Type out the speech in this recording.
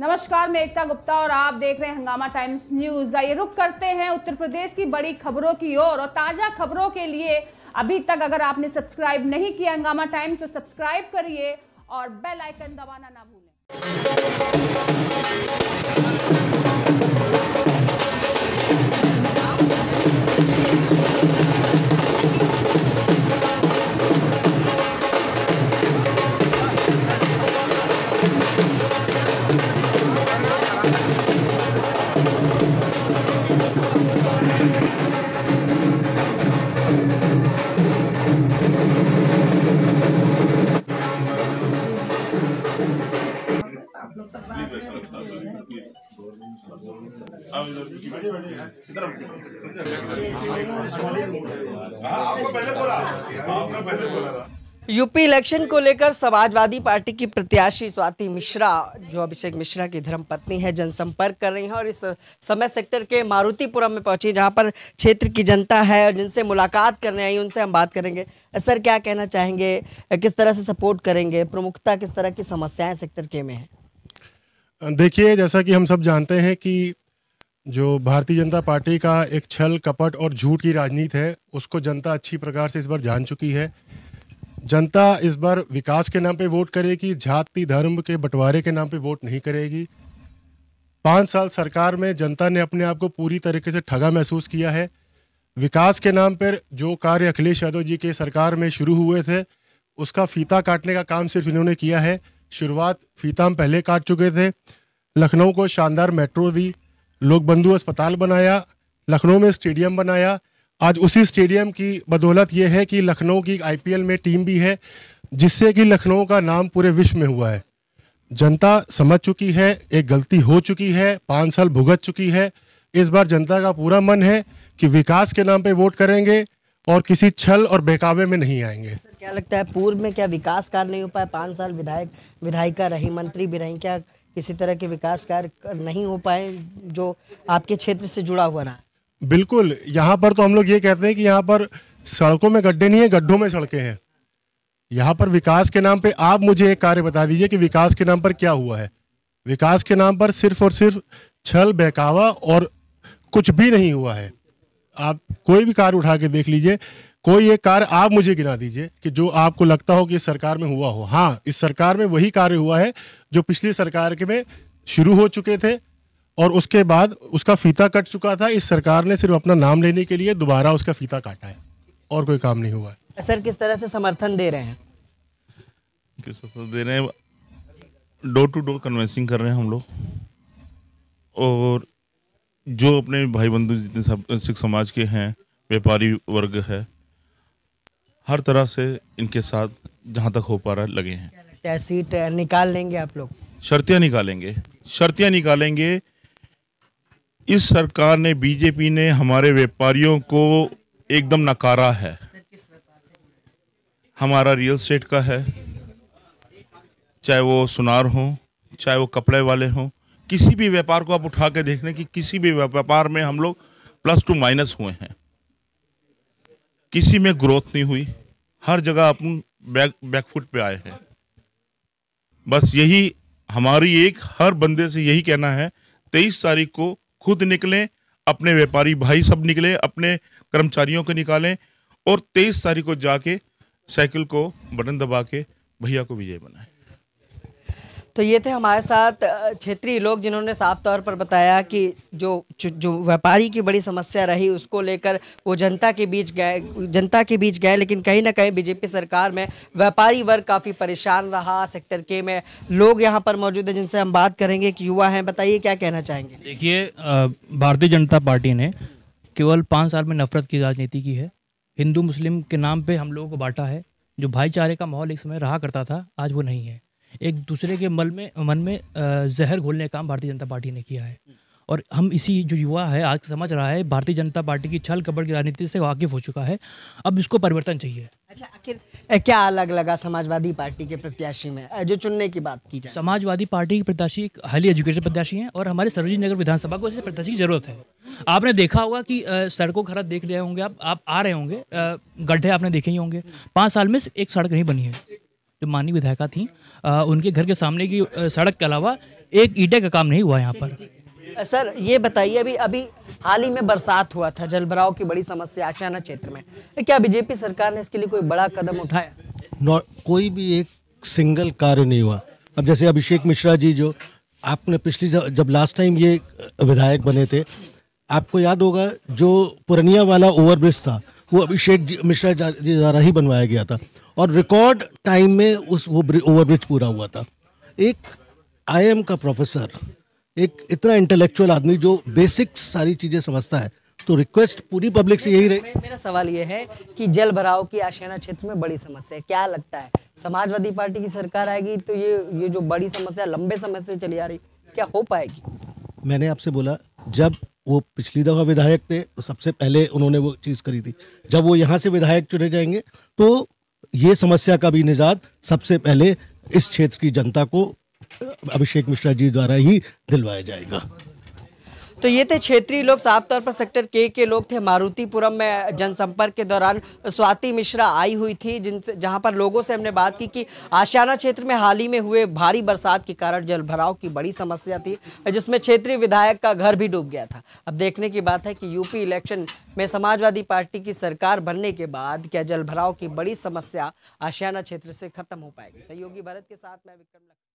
नमस्कार मैं एकता गुप्ता और आप देख रहे हैं हंगामा टाइम्स न्यूज आइए रुक करते हैं उत्तर प्रदेश की बड़ी खबरों की ओर और ताजा खबरों के लिए अभी तक अगर आपने सब्सक्राइब नहीं किया हंगामा टाइम तो सब्सक्राइब करिए और बेल आइकन दबाना ना भूलें यूपी इलेक्शन को लेकर समाजवादी पार्टी की प्रत्याशी स्वाति मिश्रा जो अभिषेक मिश्रा की धर्मपत्नी है जनसंपर्क कर रही हैं और इस समय सेक्टर के मारुतिपुरम में पहुंची जहां पर क्षेत्र की जनता है और जिनसे मुलाकात करने आई उनसे हम बात करेंगे सर क्या कहना चाहेंगे किस तरह से सपोर्ट करेंगे प्रमुखता किस तरह की समस्याएं सेक्टर के में हैं देखिए जैसा कि हम सब जानते हैं कि जो भारतीय जनता पार्टी का एक छल कपट और झूठ की राजनीति है उसको जनता अच्छी प्रकार से इस बार जान चुकी है जनता इस बार विकास के नाम पे वोट करेगी जाति धर्म के बंटवारे के नाम पे वोट नहीं करेगी पाँच साल सरकार में जनता ने अपने आप को पूरी तरीके से ठगा महसूस किया है विकास के नाम पर जो कार्य अखिलेश यादव जी के सरकार में शुरू हुए थे उसका फीता काटने का काम सिर्फ इन्होंने किया है शुरुआत फीता हम पहले काट चुके थे लखनऊ को शानदार मेट्रो दी लोग बंधु अस्पताल बनाया लखनऊ में स्टेडियम बनाया आज उसी स्टेडियम की बदौलत यह है कि लखनऊ की आईपीएल में टीम भी है जिससे कि लखनऊ का नाम पूरे विश्व में हुआ है जनता समझ चुकी है एक गलती हो चुकी है पाँच साल भुगत चुकी है इस बार जनता का पूरा मन है कि विकास के नाम पे वोट करेंगे और किसी छल और बहकावे में नहीं आएंगे क्या लगता है पूर्व में क्या विकास कार्य नहीं हो पाए पाँच साल विधायक विधायिका रही मंत्री भी रही क्या किसी तरह के विकास कार्य नहीं हो पाए जो आपके क्षेत्र से जुड़ा हुआ रहा बिल्कुल यहाँ पर तो हम लोग ये कहते हैं कि यहाँ पर सड़कों में गड्ढे नहीं है गड्ढों में सड़कें हैं यहाँ पर विकास के नाम पर आप मुझे एक कार्य बता दीजिए कि विकास के नाम पर क्या हुआ है विकास के नाम पर सिर्फ और सिर्फ छल बहकावा और कुछ भी नहीं हुआ है आप कोई भी कार उठा के देख लीजिए कोई एक कार आप मुझे गिना दीजिए कि जो आपको लगता हो कि इस सरकार में हुआ हो हाँ इस सरकार में वही कार्य हुआ है जो पिछली सरकार के में शुरू हो चुके थे और उसके बाद उसका फीता कट चुका था इस सरकार ने सिर्फ अपना नाम लेने के लिए दोबारा उसका फीता काटा है और कोई काम नहीं हुआ सर किस तरह से समर्थन दे रहे हैं किस तरह दे रहे हैं डोर टू डोर कन्वेंसिंग कर रहे हैं हम लोग और जो अपने भाई बंधु जितने सब सिख समाज के हैं व्यापारी वर्ग है हर तरह से इनके साथ जहाँ तक हो पा रहा लगे हैं क्या सीट निकाल लेंगे आप लोग शर्तियाँ निकालेंगे शर्तियाँ निकालेंगे इस सरकार ने बीजेपी ने हमारे व्यापारियों को एकदम नकारा है हमारा रियल स्टेट का है चाहे वो सुनार हो चाहे वो कपड़े वाले हों किसी भी व्यापार को आप उठा के देख लें कि किसी भी व्यापार में हम लोग प्लस टू माइनस हुए हैं किसी में ग्रोथ नहीं हुई हर जगह अपन बैक बैकफुट पे आए हैं बस यही हमारी एक हर बंदे से यही कहना है तेईस तारीख को खुद निकलें अपने व्यापारी भाई सब निकले अपने कर्मचारियों को निकालें और तेईस तारीख को जाके साइकिल को बटन दबा के भैया को विजय बनाएं तो ये थे हमारे साथ क्षेत्रीय लोग जिन्होंने साफ तौर पर बताया कि जो जो व्यापारी की बड़ी समस्या रही उसको लेकर वो जनता के बीच गए जनता के बीच गए लेकिन कहीं ना कहीं बीजेपी सरकार में व्यापारी वर्ग काफ़ी परेशान रहा सेक्टर के में लोग यहाँ पर मौजूद हैं जिनसे हम बात करेंगे कि युवा हैं बताइए क्या कहना चाहेंगे देखिए भारतीय जनता पार्टी ने केवल पाँच साल में नफरत की राजनीति की है हिंदू मुस्लिम के नाम पर हम लोगों को बांटा है जो भाईचारे का माहौल एक समय रहा करता था आज वो नहीं है एक दूसरे के मल में मन में जहर घोलने का काम भारतीय जनता पार्टी ने किया है और हम इसी जो युवा है आज समझ रहा है भारतीय जनता पार्टी की छल कपड़ की राजनीति से वाकिफ हो चुका है अब इसको परिवर्तन चाहिए अच्छा आखिर क्या अलग लगा समाजवादी पार्टी के प्रत्याशी में जो चुनने की बात की जाए समाजवादी पार्टी के प्रत्याशी एक हाईली एजुकेटेड प्रत्याशी हैं और हमारे सरोजी नगर विधानसभा को ऐसे प्रत्याशी की जरूरत है आपने देखा होगा कि सड़कों खराब देख लिया होंगे आप आप आ रहे होंगे गड्ढे आपने देखे ही होंगे पाँच साल में एक सड़क नहीं बनी है जो माननीय विधायिका थी आ, उनके घर के सामने की सड़क के अलावा एक ईटे का काम नहीं हुआ यहाँ पर सर ये बताइए अभी अभी हाल ही में बरसात हुआ था जलभराव की बड़ी समस्या अचानक क्षेत्र में तो क्या बीजेपी सरकार ने इसके लिए कोई बड़ा कदम उठाया कोई भी एक सिंगल कार्य नहीं हुआ अब जैसे अभिषेक मिश्रा जी जो आपने पिछली जब लास्ट टाइम ये विधायक बने थे आपको याद होगा जो पुरनिया वाला ओवरब्रिज था वो अभिषेक मिश्रा जी द्वारा ही बनवाया गया था और रिकॉर्ड टाइम में उस वो ओवरब्रिज पूरा हुआ था एक आईएम का प्रोफेसर एक इतना इंटेलेक्चुअल आदमी जो बेसिक सारी चीज़ें समझता है तो रिक्वेस्ट पूरी पब्लिक से यही रहे मेरा सवाल ये है कि जल भराव की आशियाना क्षेत्र में बड़ी समस्या है क्या लगता है समाजवादी पार्टी की सरकार आएगी तो ये ये जो बड़ी समस्या लंबे समय से चली आ रही क्या हो पाएगी मैंने आपसे बोला जब वो पिछली दफ़ा विधायक थे तो सबसे पहले उन्होंने वो चीज़ करी थी जब वो यहाँ से विधायक चुने जाएंगे तो ये समस्या का भी निजात सबसे पहले इस क्षेत्र की जनता को अभिषेक मिश्रा जी द्वारा ही दिलवाया जाएगा तो ये थे क्षेत्रीय लोग साफ तौर पर सेक्टर के के लोग थे मारुतिपुरम में जनसंपर्क के दौरान स्वाति मिश्रा आई हुई थी जिनसे जहाँ पर लोगों से हमने बात की कि आशियाना क्षेत्र में हाल ही में हुए भारी बरसात के कारण जल भराव की बड़ी समस्या थी जिसमें क्षेत्रीय विधायक का घर भी डूब गया था अब देखने की बात है कि यूपी इलेक्शन में समाजवादी पार्टी की सरकार बनने के बाद क्या जलभराव की बड़ी समस्या आशियाना क्षेत्र से खत्म हो पाएगी सहयोगी भारत के साथ मैं विक्रम